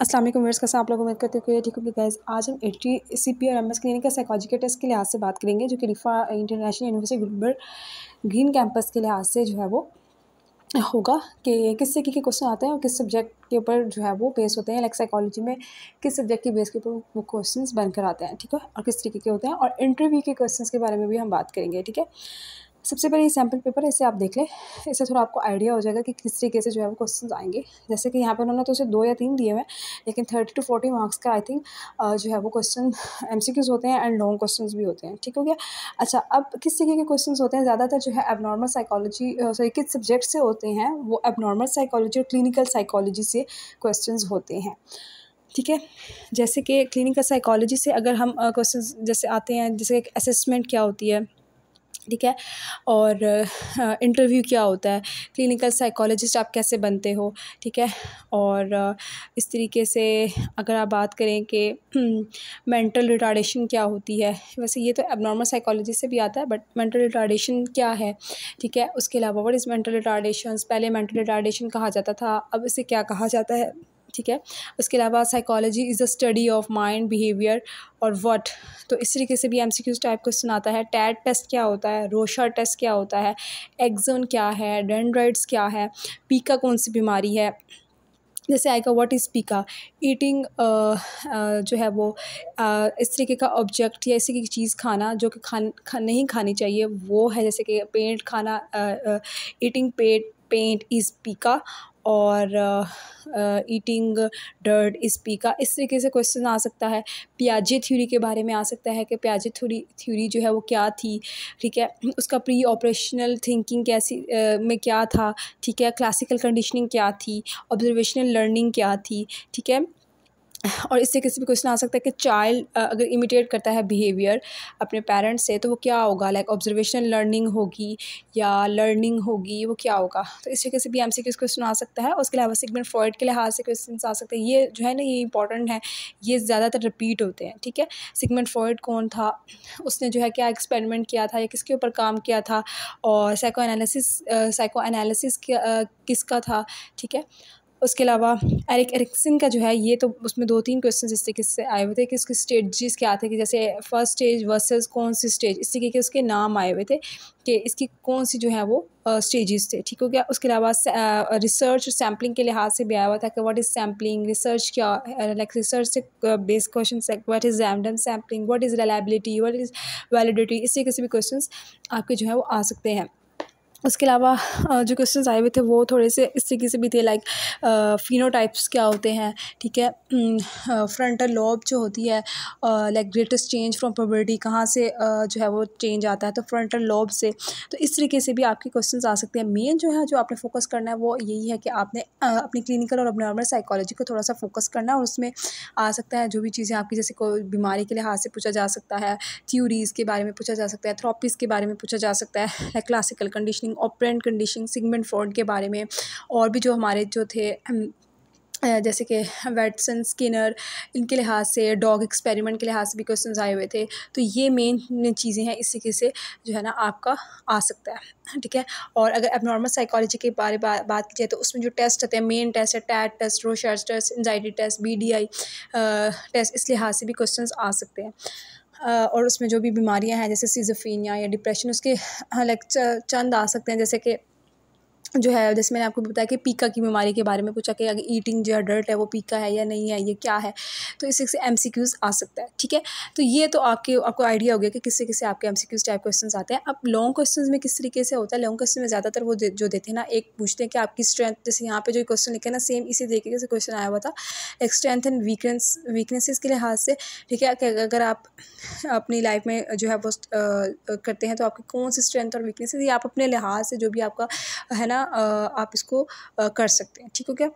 असलम व्यवर्स कैसे आप लोग उम्मीद करते हुए ठीक होगी गैस आज हम एच टी सी पी और एम एस क्लिनिक का साइकोलॉजी के टेस्ट के लिहाज से बात करेंगे जो कि Riphah international university Gulberg green campus के लिहाज से जो है वो होगा कि किस तरीके के क्वेश्चन आते हैं और किस सब्जेक्ट के ऊपर जो है वो बेस होते हैं लाइक साइकोलॉजी में किस सब्जेक्ट के बेस के ऊपर वो क्वेश्चन बनकर आते हैं ठीक है और किस तरीके के होते हैं और इंटरव्यू के क्वेश्चन के बारे में भी हम बात करेंगे ठीक है सबसे पहले ये सैम्पल पेपर ऐसे आप देख लें इससे थोड़ा आपको आइडिया हो जाएगा कि किस तरीके से जो है वो क्वेश्चन आएंगे जैसे कि यहाँ पर उन्होंने तो उसे दो या तीन दिए हुए हैं लेकिन थर्टी टू फोर्टी मार्क्स का आई थिंक जो है वो क्वेश्चन एम होते हैं एंड लॉन्ग क्वेश्चन भी होते हैं ठीक हो गया अच्छा अब किस तरीके के क्वेश्चन होते हैं ज़्यादातर जो है एबनॉर्मल साइकोलॉजी सॉरी किस सब्जेक्ट से होते हैं वो एबनॉर्मल साइकोलॉजी और क्लिनिकल साइकोलॉजी से क्वेश्चन होते हैं ठीक है जैसे कि क्लिनिकल साइकोलॉजी से अगर हम क्वेश्चन जैसे आते हैं जैसे एक असेसमेंट क्या होती है ठीक है और इंटरव्यू क्या होता है क्लिनिकल साइकोलॉजिस्ट आप कैसे बनते हो ठीक है और इस तरीके से अगर आप बात करें कि मेंटल रिटार्डेशन क्या होती है वैसे ये तो एबनॉर्मल साइकोलॉजी से भी आता है बट मेंटल रिटार्डेशन क्या है ठीक है उसके अलावा वट इज़ मेंटल रिटार्डेशन पहले मेंटल रिटार्डेशन कहा जाता था अब इसे क्या कहा जाता है ठीक है उसके अलावा psychology is the study of mind behaviour और वट तो इस तरीके से भी M C Qs type question आता है टैड टेस्ट क्या होता है रोशा टेस्ट क्या होता है एग्जोन क्या है डेंड्राइड्स क्या है पीका कौन सी बीमारी है जैसे आएगा व्हाट इज़ पीका ईटिंग जो है वो uh, इस तरीके का ऑब्जेक्ट या इसी की चीज़ खाना जो कि खान खा, नहीं खानी चाहिए वो है जैसे कि पेंट खाना ईटिंग पेट पेंट इज़ पीका और ईटिंग डर्ड इस्पीका इस तरीके से क्वेश्चन आ सकता है प्याजे थ्योरी के बारे में आ सकता है कि प्याजे थ्योरी थ्योरी जो है वो क्या थी ठीक है उसका प्री ऑपरेशनल थिंकिंग कैसी आ, में क्या था ठीक है क्लासिकल कंडीशनिंग क्या थी ऑब्जर्वेशनल लर्निंग क्या थी ठीक है और इससे किसी भी क्वेश्चन आ सकता है कि चाइल्ड अगर इमिटेट करता है बिहेवियर अपने पेरेंट्स से तो वो क्या होगा लाइक ऑब्जर्वेशन लर्निंग होगी या लर्निंग होगी वो क्या होगा तो इससे किसी भी एम सी क्वेश्चन आ सकता है उसके अलावा सिगमेंट फ्रॉइड के लिहाज से क्वेश्चन आ सकते हैं ये जो है ना ये इंपॉर्टेंट है ये ज़्यादातर रिपीट होते हैं ठीक है सिगमेंट फ्रॉइड कौन था उसने जो है क्या एक्सपेरिमेंट किया था या किसके ऊपर काम किया था और साइको एनालिसिस साइको एनालिसिस किसका था ठीक है उसके अलावा एरिक एरिक्सन का जो है ये तो उसमें दो तीन क्वेश्चन इस तरीके से आए हुए थे कि उसके स्टेजेस क्या थे कि जैसे फर्स्ट स्टेज वर्सेस कौन सी स्टेज इस तरीके के उसके नाम आए हुए थे कि इसकी कौन सी जो है वो स्टेजेस थे ठीक हो गया उसके अलावा रिसर्च और सैम्पलिंग के लिहाज से भी आया हुआ था कि व्हाट इज़ सैम्पलिंग रिसर्च क्या लाइक रिसर्च से base question what is random sampling what is reliability what is validity इस तरीके से भी क्वेश्चन आपके जो है वो आ सकते हैं उसके अलावा जो क्वेश्चंस आए हुए थे वो थोड़े से इस तरीके से भी थे लाइक फ़िनोटाइप्स क्या होते हैं ठीक है फ्रंटल लोब जो होती है like greatest change from puberty कहाँ से जो है वो चेंज आता है तो फ्रंटल लोब से तो इस तरीके से भी आपके क्वेश्चंस आ सकते हैं मेन जो है जो आपने फोकस करना है वो यही है कि आपने अपनी क्लिनिकल और अपने नॉर्मल साइकोलॉजी को थोड़ा सा फोकस करना है और उसमें आ सकता है जो भी चीज़ें आपकी जैसे कोई बीमारी के लिहाज से पूछा जा सकता है थ्यूरीज़ के बारे में पूछा जा सकता है थ्रॉपीज़ के बारे में पूछा जा सकता है like classical conditioning operant condition Sigmund Freud के बारे में और भी जो हमारे जो थे जैसे कि वेटसन स्किनर इनके लिहाज से डॉग एक्सपेरिमेंट के लिहाज से भी क्वेश्चन आए हुए थे तो ये मेन चीज़ें हैं इस तरीके से जो है ना आपका आ सकता है ठीक है और अगर एबनॉर्मल साइकोलॉजी के बारे में बा, बात की जाए तो उसमें जो टेस्ट होते हैं मेन टेस्ट है TAT test Rorschach test anxiety test B test इस लिहाज से भी क्वेश्चन आ सकते हैं और उसमें जो भी बीमारियां हैं जैसे सीजोफीनिया या डिप्रेशन उसके लाइक हाँ, चंद आ सकते हैं जैसे कि जो है जैसे मैंने आपको बताया कि पीका की बीमारी के बारे में पूछा कि अगर ईटिंग जो अडल्ट है वो पीका है या नहीं है ये क्या है तो इससे से एम सी क्यूज़ आ सकता है ठीक है तो ये तो आपके आपको आइडिया हो गया कि किससे किससे आपके M C Qs type question आते हैं अब लॉन्ग क्वेश्चन में किस तरीके से होता है लॉन्ग क्वेश्चन में ज़्यादातर वो जो देते हैं ना एक पूछते हैं कि आपकी स्ट्रेंथ जैसे यहाँ पर जो क्वेश्चन लिखे ना सेम इसी तरीके से क्वेश्चन आया हुआ था एक स्ट्रेंथ एंड वीकनेस वीकनेसेस के लिहाज से ठीक है अगर आप अपनी लाइफ में जो है वो करते हैं तो आपकी कौन सी स्ट्रेंथ और वीकनेसेस ये आप अपने लिहाज से जो भी आपका है ना आप इसको कर सकते हैं ठीक हो गया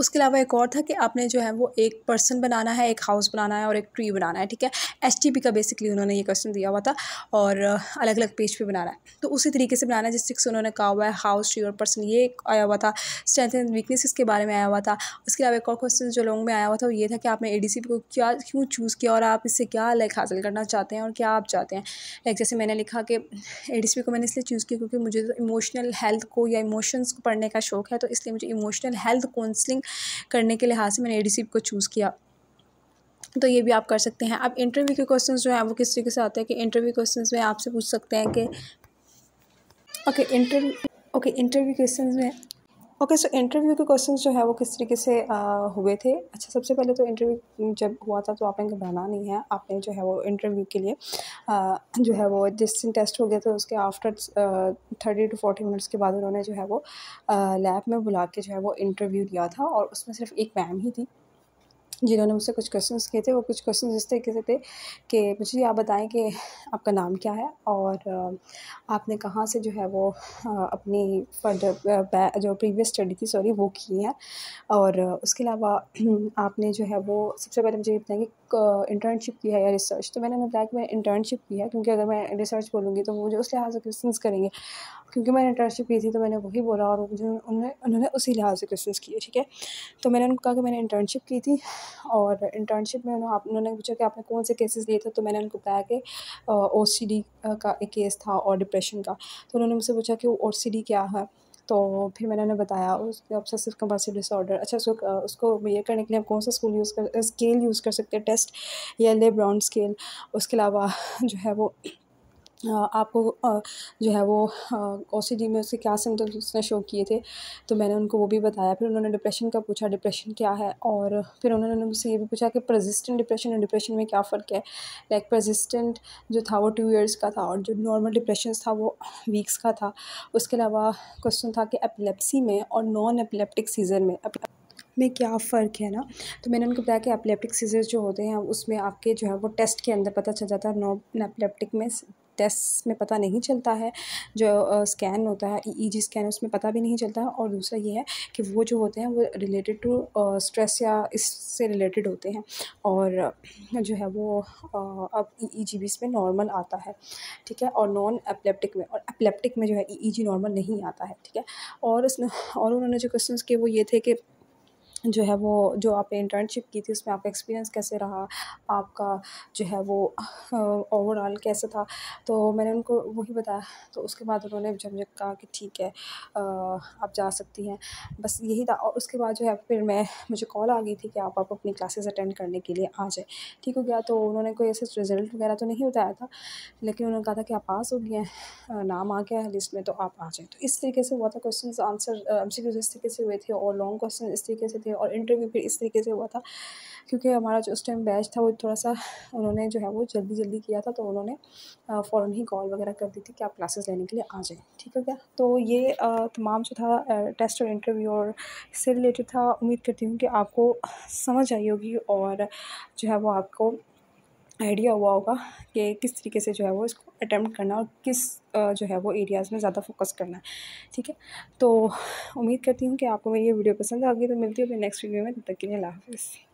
उसके अलावा एक और था कि आपने जो है वो एक पर्सन बनाना है एक हाउस बनाना है और एक ट्री बनाना है ठीक है एस टी पी का बेसिकली उन्होंने ये क्वेश्चन दिया हुआ था और अलग अलग पेज पे बनाना है तो उसी तरीके से बनाना है जिस तरीके उन्होंने कहा हुआ है हाउस ट्री और पर्सन ये आया हुआ था स्ट्रेंथ एंड वीकनेसेस के बारे में आया हुआ था उसके अलावा एक और क्वेश्चन जो लोगों में आया हुआ था वो ये था कि आपने ए डी सी पी को क्या क्यों चूज़ किया और आप इससे क्या लाइक हासिल करना चाहते हैं और क्या आप चाहते हैं लाइक जैसे मैंने लिखा कि ए डी सी पी को मैंने इसलिए चूज़ किया क्योंकि मुझे इमोशनल तो हेल्थ को या इमोशंस को पढ़ने का शौक है तो इसलिए मुझे इमोशनल हेल्थ कौन काउंसलिंग करने के लिहाज से मैंने ए को चूज़ किया तो ये भी आप कर सकते हैं अब इंटरव्यू के क्वेश्चंस जो हैं वो किस तरीके से आते हैं कि इंटरव्यू क्वेश्चंस में आपसे पूछ सकते हैं कि okay interview okay interview questions में ओके सो इंटरव्यू के क्वेश्चंस जो है वो किस तरीके से आ, हुए थे अच्छा सबसे पहले तो इंटरव्यू जब हुआ था तो आपने घबराना नहीं है आपने जो है वो इंटरव्यू के लिए आ, जो है वो जिस दिन टेस्ट हो गया था उसके after thirty to forty minutes के बाद उन्होंने जो है वो लैब में बुला के जो है वो इंटरव्यू दिया था और उसमें सिर्फ एक मैम ही थी जिन्होंने मुझसे कुछ क्वेश्चन किए थे वो कुछ क्वेश्चन इस तरीके से थे कि मुझे आप बताएं कि आपका नाम क्या है और आपने कहाँ से जो है वो अपनी फर्दर जो प्रीवियस स्टडी थी सॉरी वो की है और उसके अलावा आपने जो है वो सबसे पहले मुझे ये बताएं कि इंटर्नशिप की है या रिसर्च तो मैंने बताया कि मैंने इंटर्नशिप की है क्योंकि अगर मैं रिसर्च बोलूँगी तो मुझे उस लिहाज से क्वेश्चन करेंगे क्योंकि मैंने इंटर्नशिप की थी तो मैंने वही बोला और मुझे उन्होंने उन्होंने उसी लिहाज से क्वेश्चन किए ठीक है तो मैंने उनको कहा कि मैंने इंटर्नशिप की थी और इंटर्नशिप में उन्होंने उन्होंने पूछा कि आपने कौन से केसेस लिए थे तो मैंने उनको बताया कि ओ का एक केस था और डिप्रेशन का तो उन्होंने मुझसे पूछा कि ओ क्या है तो फिर मैंने उन्हें बताया उसके ऑब्सेसिव कंपल्सिव डिसऑर्डर अच्छा उसको उसको ये करने के लिए हम कौन सा स्कूल यूज़ कर स्केल यूज़ कर सकते हैं टेस्ट या ले ब्राउन स्केल उसके अलावा जो है वो आपको जो है वो ओ सी में उसके क्या सिम्टम्स उसने शो किए थे तो मैंने उनको वो भी बताया फिर उन्होंने डिप्रेशन का पूछा डिप्रेशन क्या है और फिर उन्होंने मुझसे ये भी पूछा कि प्रजिस्टेंट डिप्रेशन और डिप्रेशन में क्या फ़र्क है लाइक प्रजिस्टेंट जो था वो टू ईयर्स का था और जो नॉर्मल डिप्रेशन था वो वीक्स का था उसके अलावा क्वेश्चन था कि एपिलेप्सी में और नॉन एपिलेप्टिक सीज़न में में क्या फ़र्क है ना तो मैंने उनको बताया कि एपिलेप्टिक सीजर्स जो होते हैं उसमें आपके जो है वो टेस्ट के अंदर पता चल जाता है नॉन एपिलेप्टिक में टेस्ट में पता नहीं चलता है जो स्कैन होता है जी स्कैन उसमें पता भी नहीं चलता है और दूसरा ये है कि वो जो होते हैं वो रिलेटेड टू स्ट्रेस या इससे रिलेटेड होते हैं और जो है वो अब जी भी इसमें नॉर्मल आता है ठीक है और नॉन एपलेप्टिक में और एपलेप्टिक में जो है जी नॉर्मल नहीं आता है ठीक है और उसने और उन्होंने जो क्वेश्चन किए वो ये थे कि जो है वो जो आपने इंटर्नशिप की थी उसमें आपका एक्सपीरियंस कैसे रहा आपका जो है वो ओवरऑल कैसा था तो मैंने उनको वही बताया तो उसके बाद उन्होंने जब मुझे कहा कि ठीक है आप जा सकती हैं बस यही था और उसके बाद जो है फिर मैं मुझे कॉल आ गई थी कि आप आप अपनी क्लासेस अटेंड करने के लिए आ जाए ठीक हो गया तो उन्होंने कोई ऐसे रिज़ल्ट वगैरह तो नहीं बताया था लेकिन उन्होंने कहा था कि आप पास हो गए हैं नाम आ गया है लिस्ट में तो आप आ जाएँ तो इस तरीके से हुआ था क्वेश्चन आंसर एम इस तरीके से हुए थे और लॉन्ग क्वेश्चन इस तरीके से थे और इंटरव्यू फिर इस तरीके से हुआ था क्योंकि हमारा जो उस टाइम बैच था वो थोड़ा सा उन्होंने जो है वो जल्दी जल्दी किया था तो उन्होंने फ़ौरन ही कॉल वगैरह कर दी थी कि आप क्लासेस लेने के लिए आ जाएँ ठीक है क्या तो ये तमाम जो था टेस्ट और इंटरव्यू और इससे रिलेटेड था उम्मीद करती हूँ कि आपको समझ आई होगी और जो है वो आपको आइडिया हुआ होगा कि किस तरीके से जो है वो इसको अटैम्प्ट करना और किस जो है वो एरियाज़ में ज़्यादा फोकस करना है ठीक है तो उम्मीद करती हूँ कि आपको मेरी ये वीडियो पसंद आ गई तो मिलती होगी नेक्स्ट वीडियो में तब तक के लिए अल्लाह हाफिज़